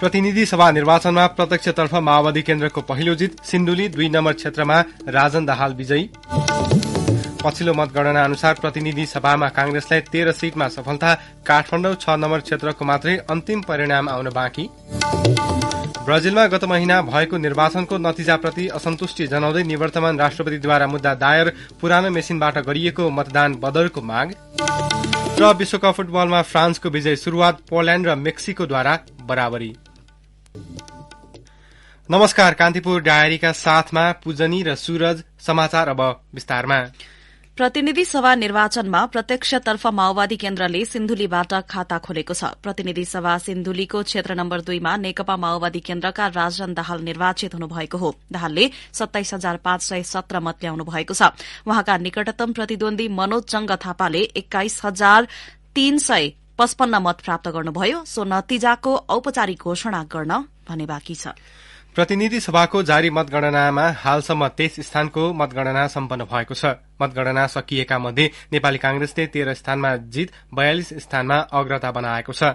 प्रतिनिधि सभा निर्वाचनमा प्रत्यक्षतर्फ माओवादी केन्द्रको पहिलो जित सिन्धुली दुई नम्बर क्षेत्रमा राजन दाहाल विजयी पछिल्लो मतगणना अनुसार प्रतिनिधि सभामा कांग्रेसलाई तेह्र सीटमा सफलता काठमाडौँ छ नम्बर क्षेत्रको मात्रै अन्तिम परिणाम आउन बाँकी ब्राजिलमा गत महिना भएको निर्वाचनको नतिजाप्रति असन्तुष्टि जनाउँदै निवर्तमान राष्ट्रपतिद्वारा मुद्दा दायर पुरानो मेसिनबाट गरिएको मतदान बदलको माग र विश्वकप फुटबलमा फ्रान्सको विजय शुरूआत पोल्याण्ड र मेक्सिकोद्वारा बराबरी नमस्कार कान्तिपुर डायरीका साथमा पूजनी र सूरज समाचार अब विस्तारमा प्रतिनिधि सभा निर्वाचनमा प्रत्यक्षतर्फ माओवादी केन्द्रले सिन्धुलीबाट खाता खोलेको छ प्रतिनिधि सभा सिन्धुलीको क्षेत्र नम्बर दुईमा नेकपा माओवादी केन्द्रका राजन दाहाल निर्वाचित हुनुभएको हो दाहालले सत्ताइस हजार पाँच सय सत्र मत ल्याउनु भएको छ वहाँका निकटतम प्रतिद्वन्दी मनोज जंग थापाले एक्काइस हजार तीन सय पचपन्न मत प्राप्त गर्नुभयो सो नतिजाको औपचारिक घोषणा गर्न भने बाँकी छ प्रतिनिधि सभाको जारी मतगणनामा हालसम्म तेइस स्थानको मतगणना सम्पन्न भएको छ मतगणना सकिएका मध्ये नेपाली कांग्रेसले तेह्र स्थानमा जित बयालिस स्थानमा अग्रता बनाएको छ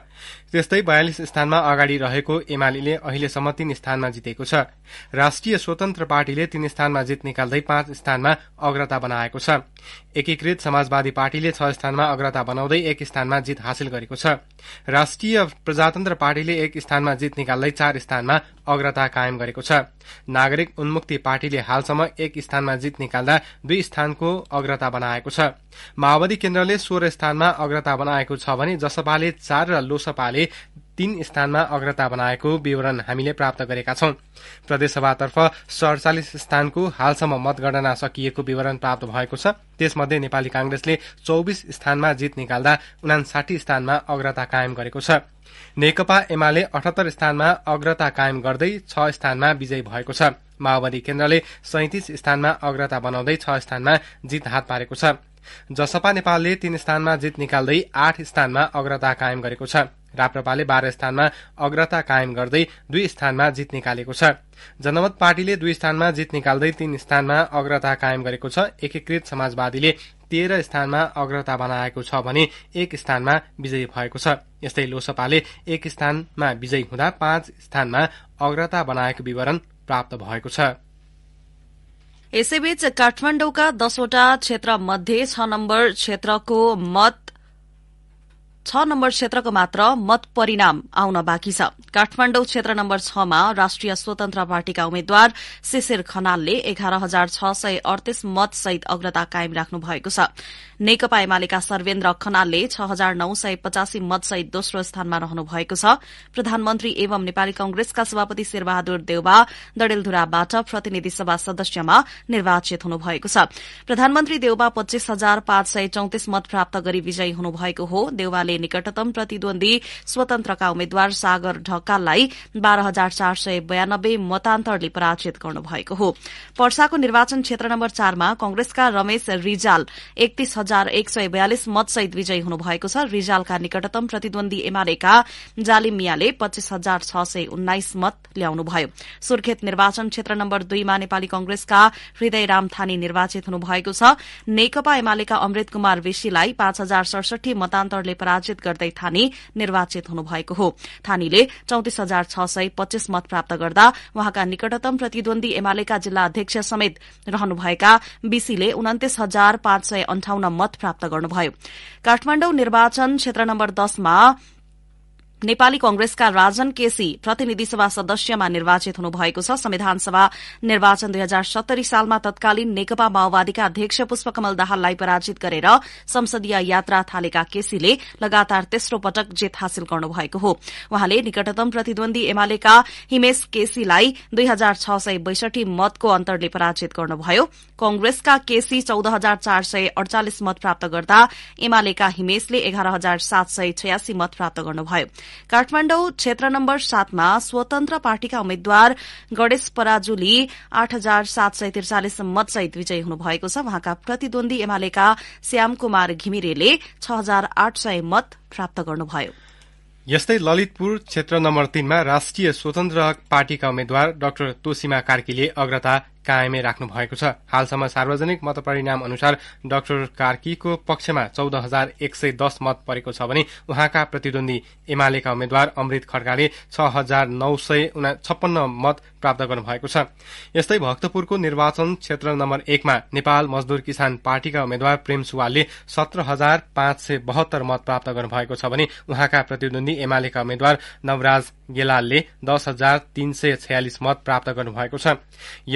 त्यस्तै बयालिस स्थानमा अगाडि रहेको एमाले अहिलेसम्म तीन स्थानमा जितेको छ राष्ट्रिय स्वतन्त्र पार्टीले तीन स्थानमा जित निकाल्दै पाँच स्थानमा अग्रता बनाएको छ एकीकृत समाजवादी पार्टीले छ स्थानमा अग्रता बनाउँदै एक स्थानमा जित हासिल गरेको छ राष्ट्रिय प्रजातन्त्र पार्टीले एक स्थानमा जित निकाल्दै चार स्थानमा अग्रता कायम गरेको छ नागरिक उन्मुक्ति पार्टीले हालसम्म एक स्थानमा जित निकाल्दा दुई स्थानको अग्रता बनाएको छ माओवादी केन्द्रले सोह्र स्थानमा अग्रता बनाएको छ भने जसपाले चार र लोसपाले तीन स्थानमा अग्रता बनाएको विवरण हामीले प्राप्त गरेका छौं प्रदेशसभातर्फ सडचालिस स्थानको हालसम्म मतगणना सकिएको विवरण प्राप्त भएको छ त्यसमध्ये नेपाली कांग्रेसले चौबिस स्थानमा जित निकाल्दा उनासाठी स्थानमा अग्रता कायम गरेको छ नेकपा एमाले अठहत्तर स्थानमा अग्रता कायम गर्दै छ स्थानमा विजयी भएको छ माओवादी केन्द्रले सैतिस स्थानमा अग्रता बनाउँदै छ स्थानमा जित हात पारेको छ जसपा नेपालले तीन स्थानमा जित निकाल्दै आठ स्थानमा अग्रता कायम गरेको छ राप्रपाले बाह्र स्थानमा अग्रता कायम गर्दै दुई स्थानमा जित निकालेको छ जनमत पार्टीले दुई स्थानमा जित निकाल्दै तीन स्थानमा अग्रता कायम गरेको छ एकीकृत समाजवादीले तेह्र स्थानमा अग्रता बनाएको छ भने एक स्थानमा विजयी भएको छ यस्तै लोसपाले एक स्थानमा विजयी हुँदा पाँच स्थानमा अग्रता बनाएको विवरण प्राप्त भएको छ यसैबीच काठमाण्डुका दसवटा क्षेत्र मध्ये छ नम्बर क्षेत्रको मत छ नम्बर क्षेत्रको मात्र मत परिणाम आउन बाँकी छ काठमाडौँ क्षेत्र नम्बर छमा राष्ट्रिय स्वतन्त्र पार्टीका उम्मेद्वार शिशिर खनालले एघार हजार छ सय अडतीस मतसहित अग्रता कायम राख्नु भएको छ नेकपा एमालेका सर्वेन्द्र खनालले छ हजार नौ सय पचासी मतसहित दोस्रो स्थानमा रहनु भएको छ प्रधानमन्त्री एवं नेपाली कंग्रेसका सभापति शेरबहादुर देउवा दडेलधुराबाट प्रतिनिधि सभा सदस्यमा निर्वाचित हुनुभएको छ प्रधानमन्त्री देउवा पच्चीस हजार पाँच सय चौतिस मत प्राप्त गरी विजयी हुनुभएको हो देउवाले निकटतम प्रतिद्वन्दी स्वतन्त्रका उम्मेद्वार सागर ढकाललाई बाह्र हजार चार सय बयानब्बे मतान्तरले पराजित गर्नुभएको हो पर्साको निर्वाचन क्षेत्र नम्बर चारमा कंग्रेसका रमेश रिजाल एकतीस हजार हजार एक सय बयालिस मतसहित विजयी हुनुभएको छ रिजालका निकटतम प्रतिद्वन्दी एमालेका जालिम मियाले पच्चीस हजार छ सय उन्नाइस मत ल्याउनुभयो सुर्खेत निर्वाचन क्षेत्र नम्बर दुईमा नेपाली कंग्रेसका हृदय थानी निर्वाचित हुनुभएको छ नेकपा एमालेका अमृत कुमार विशीलाई पाँच हजार सडसठी मतान्तरले पराजित गर्दै थानी निर्वाचित हुनुभएको हो थानीले चौतिस हजार छ सय पच्चीस मत प्राप्त गर्दा उहाँका निकटतम प्रतिद्वन्दी एमालेका जिल्ला अध्यक्ष समेत रहनुभएका बीसीले उन्तिस हजार पाँच सय अन्ठाउन्न मत प्राप्त गर्नुभयो काठमाडौँ निर्वाचन क्षेत्र नम्बर दशमा नेपाली कंग्रेसका राजन केसी प्रतिनिधि सभा सदस्यमा निर्वाचित हुनुभएको छ संविधान सभा निर्वाचन दुई हजार सत्तरी सालमा तत्कालीन नेकपा माओवादीका अध्यक्ष पुष्पकमल दाहाललाई पराजित गरेर संसदीय यात्रा थालेका केसीले लगातार तेस्रो पटक जित हासिल गर्नुभएको हो वहाँले निकटतम प्रतिद्वन्दी एमालेका हिमेश केसीलाई दुई हजार छ सय बैसठी मतको अन्तरले पराजित गर्नुभयो कंग्रेसका केसी चौध हजार चार सय अडचालिस मत प्राप्त गर्दा एमालेका हिमेशले एघार हजार सात सय छयासी मत प्राप्त गर्नुभयो काठमाडौँ क्षेत्र नम्बर सातमा स्वतन्त्र पार्टीका उम्मेद्वार गणेश पराजुली आठ हजार सात सय त्रिचालिस मतसहित विजयी हुनुभएको छ वहाँका प्रतिद्वन्दी एमालेका श्याम कुमार घिमिरेले छ हजार आठ सय मत प्राप्त गर्नुभयो यस्तै ललितपुर क्षेत्र नम्बर तीनमा राष्ट्रिय स्वतन्त्र पार्टीका उम्मेद्वार डाक्टर तोसीमा कार्कीले अग्रता कायमै राख्नु भएको छ हालसम्म सार्वजनिक मतपरिणाम अनुसार डाक्टर कार्कीको पक्षमा चौध हजार एक सय दस मत परेको छ भने उहाँका प्रतिद्वन्दी एमालेका उम्मेद्वार अमृत खड्काले छ हजार नौ सय छप्पन्न मत प्राप्त गर्नुभएको छ यस्तै भक्तपुरको निर्वाचन क्षेत्र नम्बर एकमा नेपाल मजदुर किसान पार्टीका उम्मेद्वार प्रेम सुवालले सत्र हजार पाँच सय बहत्तर मत प्राप्त गर्नुभएको छ भने उहाँका प्रतिद्वन्दी एमालेका उम्मेद्वार नवराज गेलालले दस हजार तीन सय छयालिस मत प्राप्त गर्नुभएको छ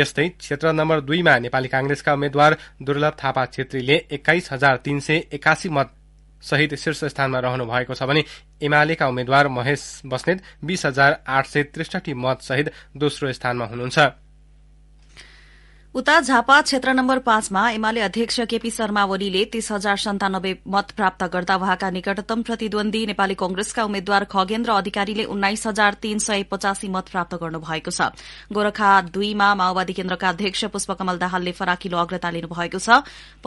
यस्तै क्षेत्र नम्बर दुईमा नेपाली कांग्रेसका उम्मेद्वार दुर्लभ थापा छेत्रीले एक्काइस हजार तीन सय एकासी मत सहित शीर्ष स्थानमा रहनु भएको छ भने एमालेका उम्मेद्वार महेश बस्नेत बीस हजार आठ सय त्रिसठी मतसहित दोस्रो स्थानमा हुनुहुन्छ उता झापा क्षेत्र नम्बर पाँचमा एमाले अध्यक्ष केपी शर्मा ओलीले तीस हजार सन्तानब्बे मत प्राप्त गर्दा उहाँका निकटतम प्रतिद्वन्दी नेपाली कंग्रेसका उम्मेद्वार खगेन्द्र अधिकारीले उन्नाइस हजार तीन सय पचासी मत प्राप्त गर्नु भएको छ गोरखा दुईमा माओवादी केन्द्रका अध्यक्ष पुष्पकमल दाहालले फराकिलो अग्रता लिनुभएको छ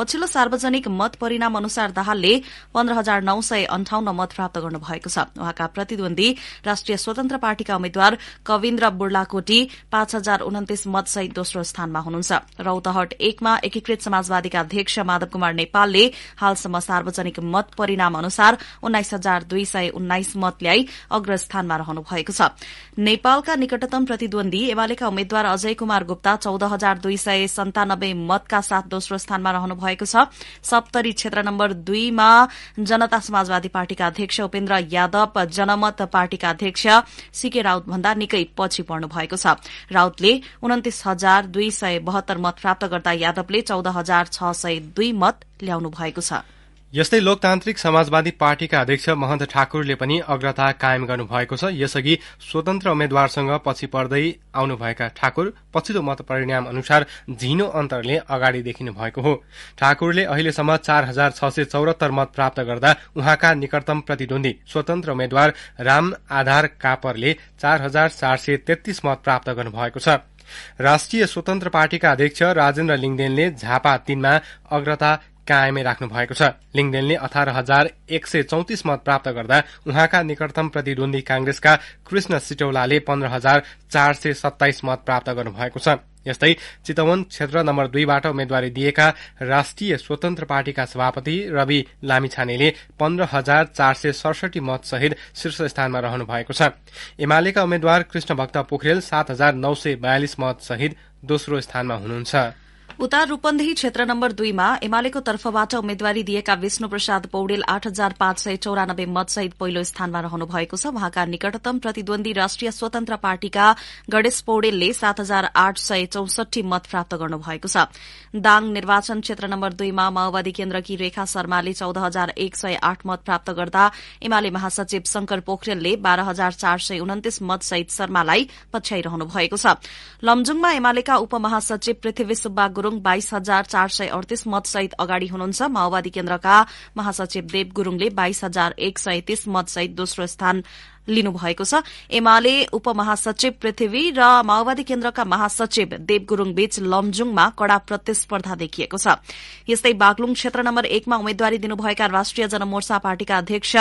पछिल्लो सार्वजनिक मत परिणाम अनुसार दाहालले पन्ध्र हजार नौ सय अन्ठाउन्न मत प्राप्त गर्नुभएको छ उहाँका प्रतिद्वन्दी राष्ट्रिय स्वतन्त्र पार्टीका उम्मेद्वार कविन्द्र बुर्लाकोटी पाँच हजार उन्तिस मतसहित दोस्रो स्थानमा हुनुहुन्छ रौतहट एकमा एकीकृत समाजवादीका अध्यक्ष माधव कुमार नेपालले हालसम्म सार्वजनिक मत परिणाम अनुसार उन्नाइस हजार दुई सय उन्नाइस मत ल्याई अग्रस्थानमा रहनु भएको छ नेपालका निकटतम प्रतिद्वन्दी एमालेका उम्मेद्वार अजय कुमार गुप्ता चौध हजार दुई सय सन्तानब्बे मतका साथ दोस्रो स्थानमा रहनु भएको छ सप्तरी क्षेत्र नम्बर दुईमा जनता समाजवादी पार्टीका अध्यक्ष उपेन्द्र यादव जनमत पार्टीका अध्यक्ष सीके राउत भन्दा निकै पछि पर्नु भएको छ राउतले उन्तिस हजार दुई सय चौहत्तर मत प्राप्त गर्दा यादवले चौध हजार छ सय दुई मत ल्याउनु भएको छ यस्तै लोकतान्त्रिक समाजवादी पार्टीका अध्यक्ष महन्त ठाकुरले पनि अग्रता कायम गर्नुभएको छ यसअघि स्वतन्त्र उम्मेद्वारसँग पछि पर्दै आउनुभएका ठाकुर पछिल्लो मत परिणाम अनुसार झिनो अन्तरले अगाडि देखिनु भएको हो ठाकुरले अहिलेसम्म चार हजार छ सय चौरात्तर मत प्राप्त गर्दा उहाँका निकटतम प्रतिद्वन्दी स्वतन्त्र उम्मेद्वार राम आधार कापरले चार हजार चार सय तेत्तीस मत प्राप्त गर्नुभएको छ राष्ट्रिय स्वतन्त्र पार्टीका अध्यक्ष राजेन्द्र लिङदेनले झापा तीनमा अग्रता कायमै राख्नु भएको छ लिङदेनले अठार हजार एक सय चौतिस मत प्राप्त गर्दा उहाँका निकटतम प्रतिद्वन्दी कांग्रेसका कृष्ण सिटौलाले पन्ध्र हजार चार सय सत्ताइस मत प्राप्त गर्नुभएको छ यस्तै चितवन क्षेत्र नम्बर दुईबाट उम्मेद्वारी दिएका राष्ट्रिय स्वतन्त्र पार्टीका सभापति रवि लामिछानेले पन्ध्र हजार चार सय सडसठी मतसहित शीर्ष स्थानमा रहनु भएको छ एमालेका उम्मेद्वार कृष्ण भक्त पोखरेल सात हजार नौ सय बयालिस मतसहित दोस्रो स्थानमा हुनुहुन्छ उता रूपन्देही क्षेत्र नम्बर दुईमा एमालेको तर्फबाट उम्मेद्वारी दिएका विष्णु प्रसाद पौडेल आठ हजार पाँच सय चौरानब्बे मतसहित पहिलो स्थानमा रहनु भएको छ वहाँका निकटतम प्रतिद्वन्दी राष्ट्रिय स्वतन्त्र पार्टीका गणेश पौडेलले सात हजार आठ सय चौसठी मत प्राप्त गर्नुभएको छ दाङ निर्वाचन क्षेत्र नम्बर दुईमा माओवादी केन्द्रकी रेखा शर्माले चौध हजार एक सय आठ मत प्राप्त गर्दा एमाले महासचिव शंकर पोखरेलले बाह्र हजार चार सय उन्तिस मतसहित शर्मालाई पछ्याइरहनु भएको छ लमजुङमा एमालेका उपमहासचिव पृथ्वी सुब्बा गुरूङ बाइस हजार चार सय अडतिस मतसहित अगाडि हुनुहुन्छ माओवादी केन्द्रका महासचिव देव गुरूङले बाइस हजार एक सय तीस मतसहित दोस्रो स्थान लिनुभएको छ एमाले उपमहासचिव पृथ्वी र माओवादी केन्द्रका महासचिव देव गुरूङ बीच लमजुङमा कड़ा प्रतिस्पर्धा देखिएको छ यस्तै बागलुङ क्षेत्र नम्बर एकमा उम्मेद्वारी दिनुभएका राष्ट्रिय जनमोर्चा पार्टीका अध्यक्ष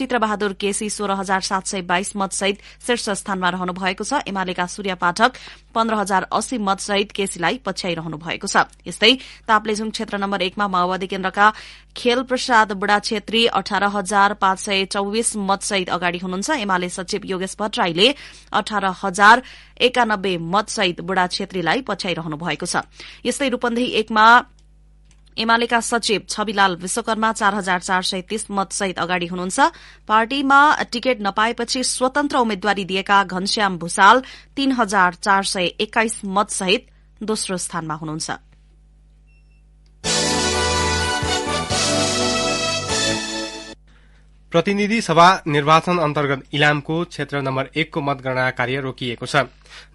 चित्रबहादुर केसी सोह्र हजार सात सय बाइस मतसहित शीर्ष स्थानमा रहनु भएको छ एमालेका सूर्य पाठक पन्ध्र हजार अस्सी मतसहित केसीलाई पछ्याइरहनु भएको छ यस्तै ताप्लेजुङ क्षेत्र नम्बर एकमा माओवादी केन्द्रका खेल प्रसाद बुढा छेत्री अठार हजार पाँच सय चौविस मतसहित अगाडि हुनुहुन्छ एमाले सचिव योगेश भट्टराईले अठार हजार एकानब्बे मतसहित बुढा छेत्रीलाई पछ्याइरहनु भएको छ यस्तै रूपन्देही एकमा एमालेका सचिव छविलाल विश्वकर्मा चार हजार चार सय तीस मतसहित अगाडि हुनुहुन्छ पार्टीमा टिकट नपाएपछि स्वतन्त्र उम्मेद्वारी दिएका घनश्याम भूषाल तीन हजार चार सय एक्काइस मतसहित दोस्रो स्थानमा हुनुहुन्छ प्रतिनिधि सभा निर्वाचन अन्तर्गत इलामको क्षेत्र नम्बर एकको मतगणना कार्य रोकिएको छ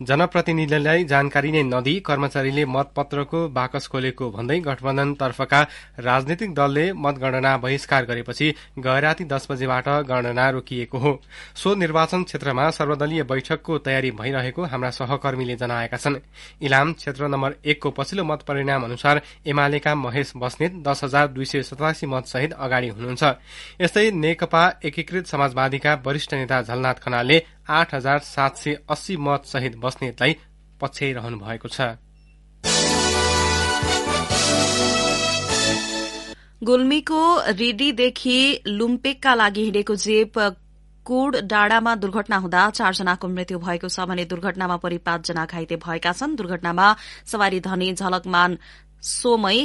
जनप्रतिनिधिलाई जानकारी नै नदिई कर्मचारीले मतपत्रको बाकस खोलेको भन्दै गठबन्धन तर्फका राजनैतिक दलले मतगणना बहिष्कार गरेपछि गैराती दस बजेबाट गणना रोकिएको हो सो निर्वाचन क्षेत्रमा सर्वदलीय बैठकको तयारी भइरहेको हाम्रा सहकर्मीले जनाएका छन् इलाम क्षेत्र नम्बर एकको पछिल्लो मत परिणाम अनुसार एमालेका महेश बस्नेत दस हजार दुई सय सतासी मतसहित अगाडि हुनुहुन्छ यस्तै नेकपा एकीकृत समाजवादीका वरिष्ठ नेता झलनाथ खनालले आठ हजार सात सय अस्सी मत सहित बस्नेतलाई पछ्याइरहनु भएको छ गुल्मीको रिडीदेखि लुम्पेकका लागि हिँडेको जेप कोड डाँडामा दुर्घटना हुँदा चारजनाको मृत्यु भएको छ भने दुर्घटनामा परि पाँचजना घाइते भएका छन् दुर्घटनामा सवारी धनी झलकमान सोमै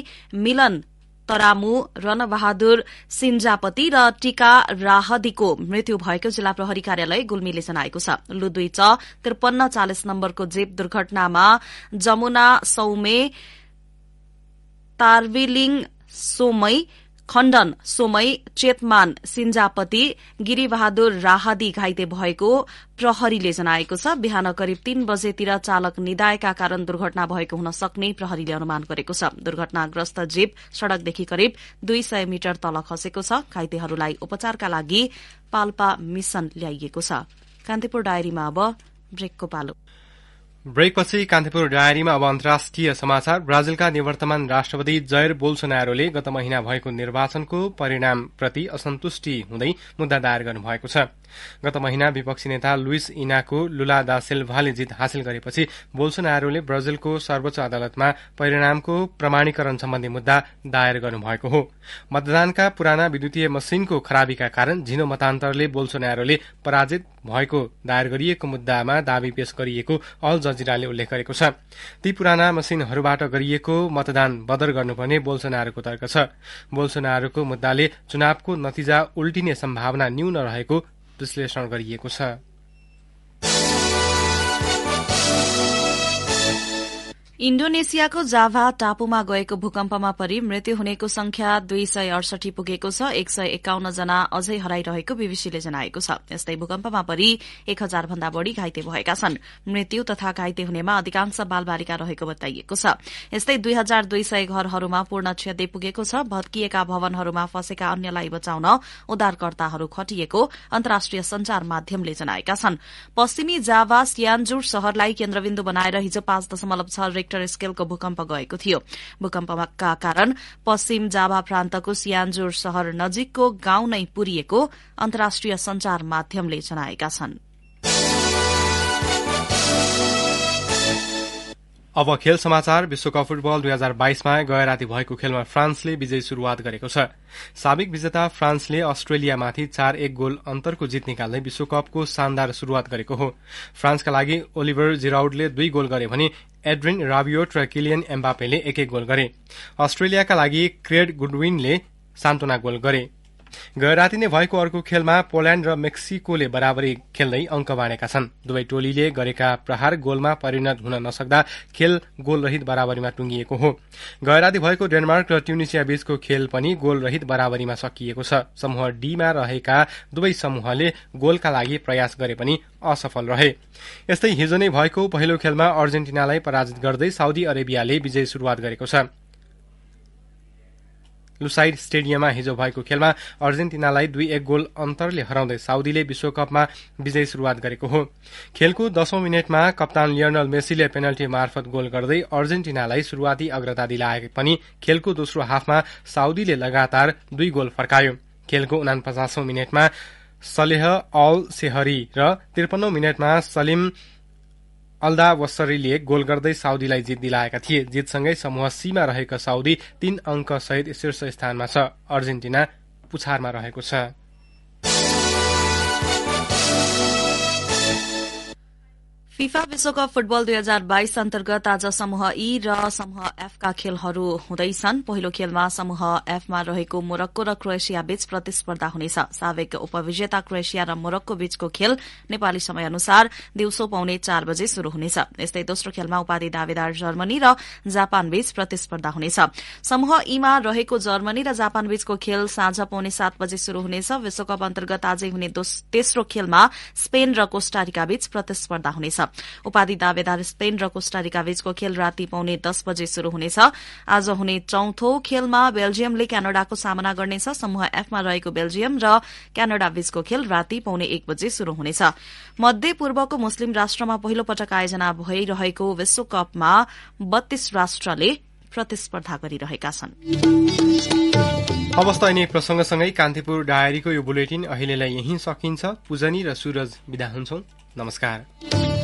मिलन तरामु रणबहादुर सिन्जापति र टीका राहदीको मृत्यु भएको जिल्ला प्रहरी कार्यालय गुल्मीले जनाएको छ लुदुई त्रिपन्न चालिस नम्बरको जेप दुर्घटनामा जमुना सौमे तार्विलिङ सोमै खण्डन सोमय चेतमान सिन्जापति गिरिबहादुर राहदी घाइते भएको प्रहरीले जनाएको छ बिहान करिब तीन बजेतिर चालक निदायका कारण दुर्घटना भएको हुन सक्ने प्रहरीले अनुमान गरेको छ दुर्घटनाग्रस्त जीप सड़कदेखि करिब दुई सय मिटर तल खसेको छ घाइतेहरूलाई उपचारका लागि पाल्पा मिशन ल्याइएको छ कान्तिपुर डायरीमा अब ब्रेकको पालो ब्रेकपछि कान्तिपुर डायरीमा अब अन्तर्राष्ट्रिय समाचार ब्राजिलका निवर्तमान राष्ट्रपति जयर बोल्सोनारोले गत महिना भएको निर्वाचनको परिणामप्रति असन्तुष्टि हुँदै मुद्दा दायर गर्नुभएको छ गत महिना विपक्षी नेता लुइस इनाको लुला दा सिल्भाले जित हासिल गरेपछि बोल्सोनारोले ब्राजिलको सर्वोच्च अदालतमा परिणामको प्रमाणीकरण सम्बन्धी मुद्दा दायर गर्नुभएको हो मतदानका पुराना विद्युतीय मशिनको खराबीका कारण झिनो मतान्तरले बोल्सोनारोले पराजित भएको दायर गरिएको मुद्दामा दावी पेश गरिएको अल जिराले उल्लेख गरेको छ ती पुराना मसिनहरूबाट गरिएको मतदान बदर गर्नुपर्ने बोल्सोनारोको तर्क छ बोल्सोनारोको मुद्दाले चुनावको नतिजा उल्टिने सम्भावना न्यून रहेको विश्लेषण गरिएको छ इण्डोनेसियाको जाभा टापुमा गएको भूकम्पमा परि मृत्यु हुनेको संख्या दुई सय अडसठी पुगेको छ एक सय एकाउन्न जना अझै हराइरहेको बीबीसीले जनाएको छ यस्तै भूकम्पमा परि एक हजार भन्दा बढ़ी घाइते भएका छन् मृत्यु तथा घाइते हुनेमा अधिकांश बालबालिका रहेको बताइएको छ यस्तै दुई हजार दुई सय घरहरूमा पूर्ण क्षति पुगेको छ भत्किएका भवनहरूमा फँसेका अन्यलाई बचाउन उद्धारकर्ताहरू खटिएको अन्तर्राष्ट्रिय संचार माध्यमले जनाएका छन् पश्चिमी जाभा सियानजुर शहरलाई केन्द्रबिन्दु बनाएर हिजो पाँच दशमलव छ रेक्टर स्केलको भूकम्प गएको थियो भूकम्पका कारण पश्चिम जाभा प्रान्तको सियान्जोर शहर नजिकको गाउँ नै पुरिएको अन्तर्राष्ट्रिय संचार माध्यमले जनाएका छनृ अब खेल समाचार विश्वकप फुटबल दुई हजार बाइसमा गए राति भएको खेलमा फ्रान्सले विजय शुरूआत गरेको छ साबिक विजेता फ्रान्सले अस्ट्रेलियामाथि चार एक गोल अन्तरको जित निकाल्दै विश्वकपको शानदार शुरूआत गरेको हो फ्रान्सका लागि ओलिभर जिराउडले दुई गोल गरे भने एड्रिन राबियोट र किलियन एम्बापेले एक एक गोल गरे अस्ट्रेलियाका लागि क्रेड गुडविनले सान्तोना गोल गरे गै राति नै भएको अर्को खेलमा पोल्याण्ड र मेक्सिकोले बराबरी खेल्दै अङ्क बाँडेका छन् दुवै टोलीले गरेका प्रहार गोलमा परिणत हुन नसक्दा खेल गोलरहित बराबरीमा टुङ्गिएको हो गै भएको डेनमार्क र ट्युनिसिया बीचको खेल पनि गोलरहित बराबरीमा सकिएको छ समूह डीमा रहेका दुवै समूहले गोलका लागि प्रयास गरे पनि असफल रहे यस्तै हिजो नै भएको पहिलो खेलमा अर्जेन्टिनालाई पराजित गर्दै साउदी अरेबियाले विजय शुरूआत गरेको छ लुसाइड स्टेडियममा हिजो भएको खेलमा अर्जेन्टिनालाई दुई एक गोल अन्तरले हराउँदै साउदीले विश्वकपमा विजयी शुरूआत गरेको हो खेलको दशौं मिनटमा कप्तान लियोनल मेसीले पेनल्टी मार्फत गोल गर्दै अर्जेन्टिनालाई शुरूआती अग्रता दिलाए पनि खेलको दोस्रो हाफमा साउदीले लगातार दुई गोल फर्कायो खेलको उनापचासौं मिनटमा सलेह अल सेहरी र त्रिपन्नौ मिनटमा सलिम अल्दा वसरीले गोल गर्दै साउदीलाई जित दिलाएका थिए जितसँगै समूह सीमा रहेको साउदी तीन अङ्क सहित शीर्ष स्थानमा छ अर्जेन्टिना पुछारमा रहेको छ फिफा विश्वकप फुटबल दुई हजार बाइस अन्तर्गत आज समूह ई र समूह एफका खेलहरू हुँदैछन् पहिलो खेलमा समूह एफमा रहेको मोरक्को र क्रोएसिया बीच प्रतिस्पर्धा हुनेछ सावेक उपविजेता क्रोएसिया र मोरक्को बीचको खेल नेपाली समय अनुसार दिउँसो पाउने चार बजे शुरू हुनेछ यस्तै दोस्रो खेलमा उपाधि दावेदार जर्मनी र जापान बीच प्रतिस्पर्धा हुनेछ समूह ईमा रहेको जर्मनी र जापान बीचको खेल साँझ पाउने सात बजे शुरू हुनेछ विश्वकप अन्तर्गत आजै हुने तेस्रो खेलमा स्पेन र कोस्टारिका बीच प्रतिस्पर्धा हुनेछ उपाधि दावेदार स्पेन र कोष्टारिका बीचको खेल राति पाउने दस बजे शुरू हुनेछ आज हुने चौथो खेलमा बेल्जियमले क्यानाडाको सामना गर्नेछ समूह एफमा रहेको बेल्जियम र क्यानाडा बीचको खेल राति पाउने एक बजे शुरू हुनेछ मध्य पूर्वको मुस्लिम राष्ट्रमा पहिलो पटक आयोजना भइरहेको विश्वकपमा बत्तीस राष्ट्रले प्रतिस्पर्धा गरिरहेका छन् अवस्था यिनै प्रसङ्गसँगै कान्तिपुर डायरीको यो बुलेटिन अहिलेलाई यहीँ सकिन्छ पूजनी र सूरज विदा हुन्छौँ नमस्कार